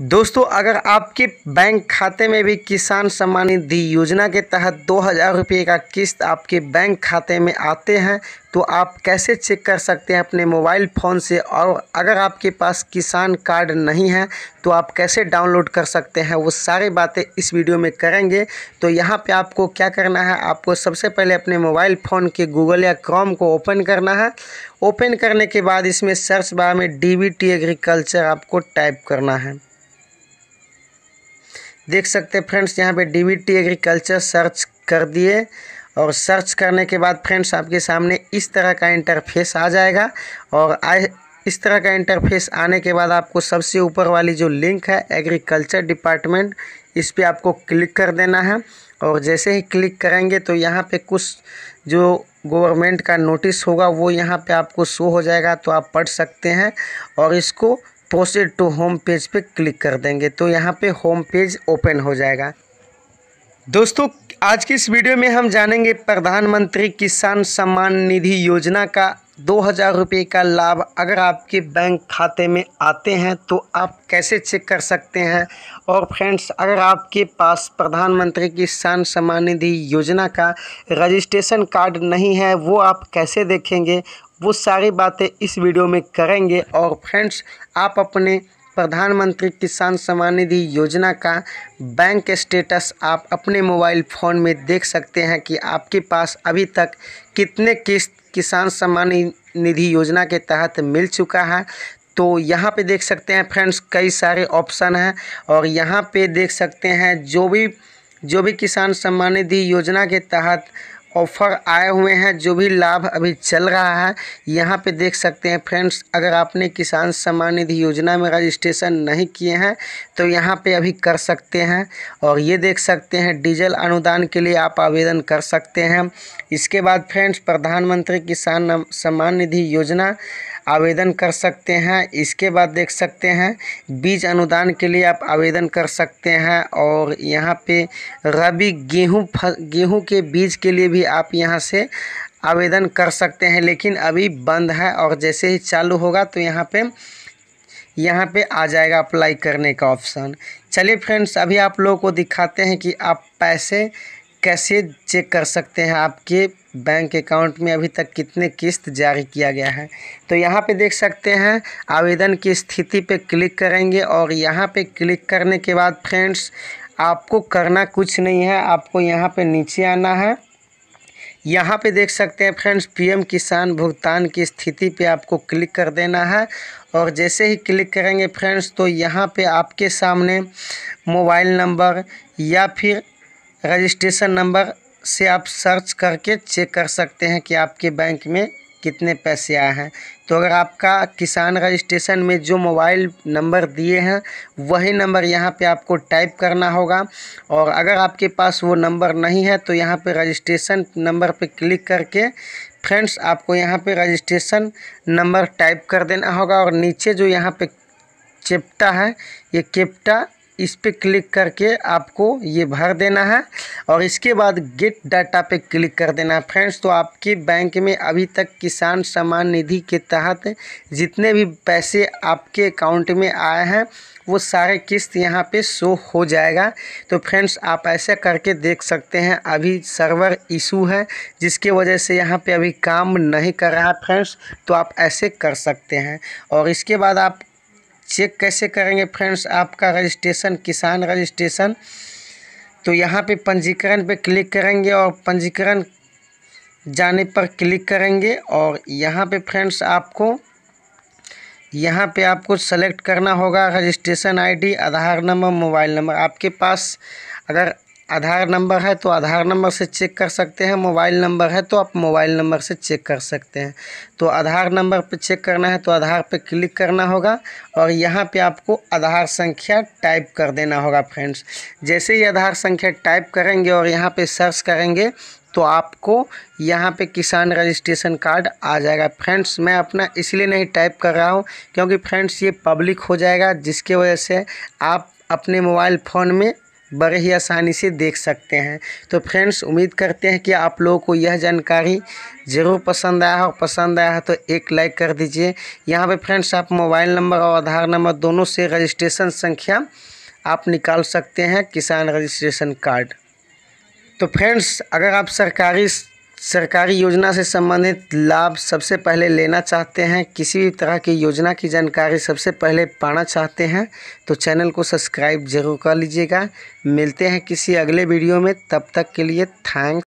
दोस्तों अगर आपके बैंक खाते में भी किसान सम्मान निधि योजना के तहत दो हज़ार रुपये का किस्त आपके बैंक खाते में आते हैं तो आप कैसे चेक कर सकते हैं अपने मोबाइल फ़ोन से और अगर आपके पास किसान कार्ड नहीं है तो आप कैसे डाउनलोड कर सकते हैं वो सारी बातें इस वीडियो में करेंगे तो यहाँ पे आपको क्या करना है आपको सबसे पहले अपने मोबाइल फ़ोन के गूगल या क्रॉम को ओपन करना है ओपन करने के बाद इसमें सर्च बार में डी एग्रीकल्चर आपको टाइप करना है देख सकते हैं फ्रेंड्स यहाँ पे डीबीटी एग्रीकल्चर सर्च कर दिए और सर्च करने के बाद फ्रेंड्स आपके सामने इस तरह का इंटरफेस आ जाएगा और आए इस तरह का इंटरफेस आने के बाद आपको सबसे ऊपर वाली जो लिंक है एग्रीकल्चर डिपार्टमेंट इस पर आपको क्लिक कर देना है और जैसे ही क्लिक करेंगे तो यहाँ पे कुछ जो गवर्नमेंट का नोटिस होगा वो यहाँ पे आपको शो हो जाएगा तो आप पढ़ सकते हैं और इसको पोस्टेड टू होम पेज पे क्लिक कर देंगे तो यहाँ पे होम पेज ओपन हो जाएगा दोस्तों आज की इस वीडियो में हम जानेंगे प्रधानमंत्री किसान सम्मान निधि योजना का दो हज़ार रुपये का लाभ अगर आपके बैंक खाते में आते हैं तो आप कैसे चेक कर सकते हैं और फ्रेंड्स अगर आपके पास प्रधानमंत्री किसान सम्मान निधि योजना का रजिस्ट्रेशन कार्ड नहीं है वो आप कैसे देखेंगे वो सारी बातें इस वीडियो में करेंगे और फ्रेंड्स आप अपने प्रधानमंत्री किसान सम्मान निधि योजना का बैंक स्टेटस आप अपने मोबाइल फ़ोन में देख सकते हैं कि आपके पास अभी तक कितने किस्त किसान सम्मान निधि योजना के तहत मिल चुका है तो यहाँ पे देख सकते हैं फ्रेंड्स कई सारे ऑप्शन हैं और यहाँ पे देख सकते हैं जो भी जो भी किसान सम्मान निधि योजना के तहत ऑफ़र आए हुए हैं जो भी लाभ अभी चल रहा है यहाँ पे देख सकते हैं फ्रेंड्स अगर आपने किसान सम्मान निधि योजना में रजिस्ट्रेशन नहीं किए हैं तो यहाँ पे अभी कर सकते हैं और ये देख सकते हैं डीजल अनुदान के लिए आप आवेदन कर सकते हैं इसके बाद फ्रेंड्स प्रधानमंत्री किसान सम्मान निधि योजना आवेदन कर सकते हैं इसके बाद देख सकते हैं बीज अनुदान के लिए आप आवेदन कर सकते हैं और यहाँ पे रबी गेहूँ गेहूँ के बीज के लिए भी आप यहाँ से आवेदन कर सकते हैं लेकिन अभी बंद है और जैसे ही चालू होगा तो यहाँ पे यहाँ पे आ जाएगा अप्लाई करने का ऑप्शन चलिए फ्रेंड्स अभी आप लोगों को दिखाते हैं कि आप पैसे कैसे चेक कर सकते हैं आपके बैंक अकाउंट में अभी तक कितने किस्त जारी किया गया है तो यहाँ पे देख सकते हैं आवेदन की स्थिति पे क्लिक करेंगे और यहाँ पे क्लिक करने के बाद फ्रेंड्स आपको करना कुछ नहीं है आपको यहाँ पे नीचे आना है यहाँ पे देख सकते हैं फ्रेंड्स पीएम किसान भुगतान की स्थिति पे आपको क्लिक कर देना है और जैसे ही क्लिक करेंगे फ्रेंड्स तो यहाँ पे आपके सामने मोबाइल नंबर या फिर रजिस्ट्रेशन नंबर से आप सर्च करके चेक कर सकते हैं कि आपके बैंक में कितने पैसे आए हैं तो अगर आपका किसान रजिस्ट्रेशन में जो मोबाइल नंबर दिए हैं वही नंबर यहाँ पे आपको टाइप करना होगा और अगर आपके पास वो नंबर नहीं है तो यहाँ पे रजिस्ट्रेशन नंबर पे क्लिक करके फ्रेंड्स आपको यहाँ पे रजिस्ट्रेशन नंबर टाइप कर देना होगा और नीचे जो यहाँ पे चेप्टा है ये केप्टा इस पर क्लिक करके आपको ये भर देना है और इसके बाद गेट डाटा पे क्लिक कर देना है फ्रेंड्स तो आपके बैंक में अभी तक किसान सम्मान निधि के तहत जितने भी पैसे आपके अकाउंट में आए हैं वो सारे किस्त यहाँ पे शो हो जाएगा तो फ्रेंड्स आप ऐसा करके देख सकते हैं अभी सर्वर इशू है जिसके वजह से यहाँ पे अभी काम नहीं कर रहा है फ्रेंड्स तो आप ऐसे कर सकते हैं और इसके बाद आप चेक कैसे करेंगे फ्रेंड्स आपका रजिस्ट्रेशन किसान रजिस्ट्रेशन तो यहाँ पे पंजीकरण पे क्लिक करेंगे और पंजीकरण जाने पर क्लिक करेंगे और यहाँ पे फ्रेंड्स आपको यहाँ पे आपको सेलेक्ट करना होगा registration ID Aadhaar number mobile number आपके पास अगर आधार नंबर है तो आधार नंबर से चेक कर सकते हैं मोबाइल नंबर है तो आप मोबाइल नंबर से चेक कर सकते हैं तो आधार नंबर पर चेक करना है तो आधार पर क्लिक करना होगा और यहाँ पे आपको आधार संख्या टाइप कर देना होगा फ्रेंड्स जैसे ही आधार संख्या टाइप करेंगे और यहाँ पे सर्च करेंगे तो आपको यहाँ पे किसान रजिस्ट्रेशन कार्ड आ जाएगा फ्रेंड्स मैं अपना इसलिए नहीं टाइप कर रहा हूँ क्योंकि फ्रेंड्स ये पब्लिक हो जाएगा जिसके वजह से आप अपने मोबाइल फ़ोन में बड़े ही आसानी से देख सकते हैं तो फ्रेंड्स उम्मीद करते हैं कि आप लोगों को यह जानकारी ज़रूर पसंद आया और पसंद आया तो एक लाइक कर दीजिए यहाँ पे फ्रेंड्स आप मोबाइल नंबर और आधार नंबर दोनों से रजिस्ट्रेशन संख्या आप निकाल सकते हैं किसान रजिस्ट्रेशन कार्ड तो फ्रेंड्स अगर आप सरकारी सरकारी योजना से संबंधित लाभ सबसे पहले लेना चाहते हैं किसी भी तरह की योजना की जानकारी सबसे पहले पाना चाहते हैं तो चैनल को सब्सक्राइब जरूर कर लीजिएगा मिलते हैं किसी अगले वीडियो में तब तक के लिए थैंक